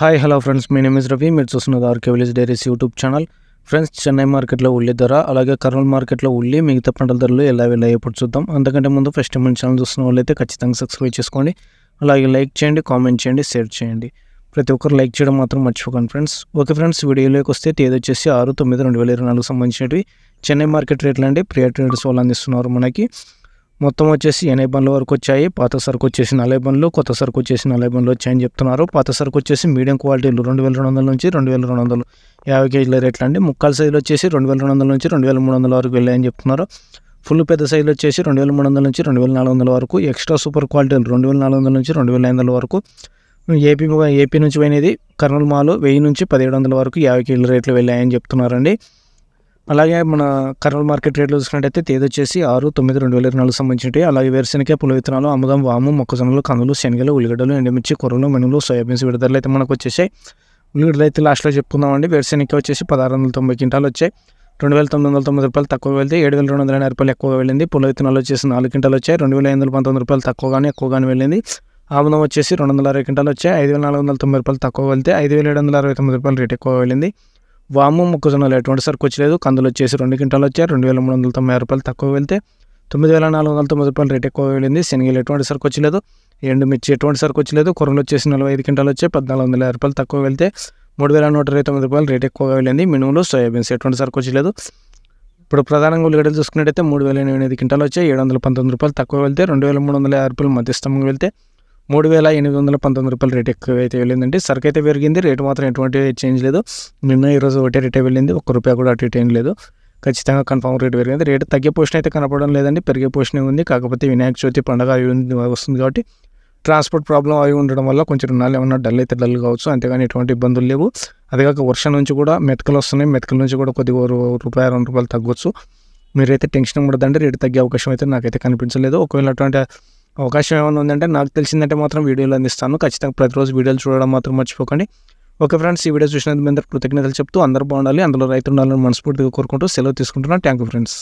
hi hello friends my name is Ravi మీరు చూస్తున్నది RK village diaries YouTube channel friends Chennai మార్కెట్లో ఉల్లి ధర అలాగే కర్నూలు మార్కెట్లో ఉల్లి మిగతా పంటల ధరలు ఎలా వెళ్ళి అయ్యేప్పుడు చూద్దాం అంతకంటే ముందు ఫస్ట్ మన ఛానల్ చూస్తున్న వాళ్ళైతే ఖచ్చితంగా సబ్స్క్రైబ్ చేసుకోండి అలాగే లైక్ చేయండి కామెంట్ చేయండి షేర్ చేయండి ప్రతి ఒక్కరు లైక్ చేయడం మాత్రం మర్చిపోకండి ఫ్రెండ్స్ ఓకే ఫ్రెండ్స్ వీడియోలోకి వస్తే తేదీ వచ్చేసి ఆరు తొమ్మిది రెండు వేల ఇరవై నాలుగు సంబంధించినవి చెన్నై మార్కెట్ రేట్లు అండి ప్రియా ట్రేడర్స్ వాళ్ళు అందిస్తున్నారు మనకి మొత్తం వచ్చేసి ఎనభై బండ్ల వరకు వచ్చాయి పాత సరుకు వచ్చేసి నలభై బండ్లు కొత్త సరుకు వచ్చేసి నలభై బండ్లు వచ్చాయని చెప్తున్నారు పాత సరుకు వచ్చేసి మీడియం క్వాలిటీలు రెండు వేల రెండు వందల నుంచి రెండు వేల రెండు వందలు యాభై కేజీల రేట్లు అండి ముక్కాల సైజులు వచ్చేసి రెండు వేల రెండు వందల నుంచి రెండు వేల మూడు వందల వరకు వెళ్ళాయని చెప్తున్నారు ఫుల్ పెద్ద సైజులు వచ్చేసి రెండు వేల మూడు వందల నుంచి రెండు వేల నాలుగు వందల వరకు ఎక్స్ట్రా సూపర్ క్వాలిటీలు రెండు వేల నాలుగు వందల నుంచి రెండు వేల ఐదు వందల వరకు ఏపీ ఏపీ నుంచి పోయినది కర్నూలు మాలు వెయ్యి నుంచి పదిహేడు వందల వరకు యాభై కేజీల రేట్లు వెళ్ళాయని చెప్తున్నారండి అలాగే మన కర్నూలు మార్కెట్ రేట్లు చూసినట్టయితే తేదీ వచ్చేసి ఆరు తొమ్మిది రెండు వేల ఇరవై నాలుగు సంబంధించినవి అలాగే వేరుశనగ పుల విత్తనాలు అమ్మదం వాము మొక్కజొన్నలు కందులు శనగలు ఉల్లిగడ్డలు ఎండమిర్చి కూరలు మెనులు సోయాబీన్స్ విడుదలలు అయితే మనకు వచ్చేసాయి ఉల్లిగడ్డలు అయితే లాస్ట్లో చెప్పుకుందామండి వేరుశనగ వచ్చేసి పదహారు వందల తొంభై క్వింటాలు వచ్చాయి రెండు వేల తొమ్మిది వందల తొమ్మిది రూపాయలు తక్కువ వెళ్తే ఏడు వేల రెండు వందల ఎనభై రూపాయలు ఎక్కువగా వెళ్ళింది పుల విత్తనాలు వచ్చేసి నాలుగు కింటాలు వచ్చాయి రెండు వేల ఐదు వందల పంతొమ్మిది రూపాయలు తక్కువగానే ఎక్కువగానే వెళ్ళింది ఆముదం వచ్చేసి రెండు వందల అరవై క్వింటాలు వచ్చాయి ఐదు వేల నాలుగు వందల తొమ్మిది రూపాయలు తక్కువ వెళ్తే ఐదు వేల ఏడు వందల అరవై తొమ్మిది రూపాయలు రేట్ ఎక్కువ వెళ్ళింది వాము మొక్కజొన్నలు ఎటువంటి సరుకు వచ్చలేదు కందులు వచ్చేసి రెండు క్వింటాలు వచ్చాయి రెండు వేల మూడు వందల తొంభై రూపాయలు తక్కువ వెళ్తే తొమ్మిది వేల నాలుగు వందల తొమ్మిది రూపాయలు రేట్ ఎక్కువ వెళ్ళింది శనగలు ఎటువంటి సరుకు వచ్చలేదు మిర్చి ఎటువంటి సరుకు వచ్చలేదు కొరలు వచ్చేసి నలభై ఐదు క్వింటాలు వచ్చాయి పద్నాలుగు వందల రూపాయలు తక్కువ వెళ్తే మూడు వేల నూట ఇరవై తొమ్మిది రూపాయలు రేట్ ఎక్కువగా వెళ్ళింది మినుములు సోయాబీన్స్ ఎటువంటి సరుకు వచ్చలేదు ఇప్పుడు ప్రధానంగా ఉల్లిగడ్డలు చూసుకున్నట్టయితే మూడు వేల ఎనిమిది క్వింటాలు వచ్చాయి ఏడు వందల పంతొమ్మిది రూపాయలు తక్కువ వెళ్తే రెండు వేల మూడు వందల యాభై రూపాయలు మధ్యస్థంగా వెళ్తే మూడు వేల ఎనిమిది వందల పంతొమ్మిది రూపాయలు రేట్ ఎక్కువ అయితే వెళ్ళిందండి సరుకు అయితే పెరిగింది రేటు మాత్రం ఎటువంటి చేంజ్ లేదు నిన్న ఈరోజు ఒకటే రేటే వెళ్ళింది ఒక్క రూపాయి కూడా అటు ఇటు ఏం లేదు ఖచ్చితంగా కన్ఫామ్ రేట్ పెరిగింది రేటు తగ్గే పోషన్ అయితే కనపడడం లేదండి పెరిగే పోషనే ఉంది కాకపోతే వినాయక చవితి పండగ అవి వస్తుంది కాబట్టి ట్రాన్స్పోర్ట్ ప్రాబ్లం అవి ఉండడం వల్ల కొంచెం రుణాలు ఏమన్నా డల్ అయితే డల్ కావచ్చు అంతేగాని ఎటువంటి ఇబ్బందులు లేవు అదేగాక వర్షం నుంచి కూడా మెతకలు వస్తున్నాయి మెతకల నుంచి కూడా కొద్దిగా రూపాయి రెండు రూపాయలు తగ్గొచ్చు మీరైతే టెన్షన్ ఉండదండి రేటు తగ్గే అవకాశం అయితే నాకైతే కనిపించలేదు ఒకవేళ అటువంటి అవకాశం ఏమైనా ఉందంటే నాకు తెలిసిందంటే మాత్రం వీడియోలు అందిస్తాను ఖచ్చితంగా ప్రతిరోజు వీడియోలు చూడడం మాత్రం మర్చిపోకండి ఓకే ఫ్రెండ్స్ ఈ వీడియో చూసినందుకు మీ కృతజ్ఞతలు చెప్తూ అందరూ బాగుండాలి అందులో రైతు ఉండాలని మనస్ఫూర్తిగా కోరుకుంటూ సెలవు తీసుకుంటున్నాను థ్యాంక్ యూ ఫ్రెండ్స్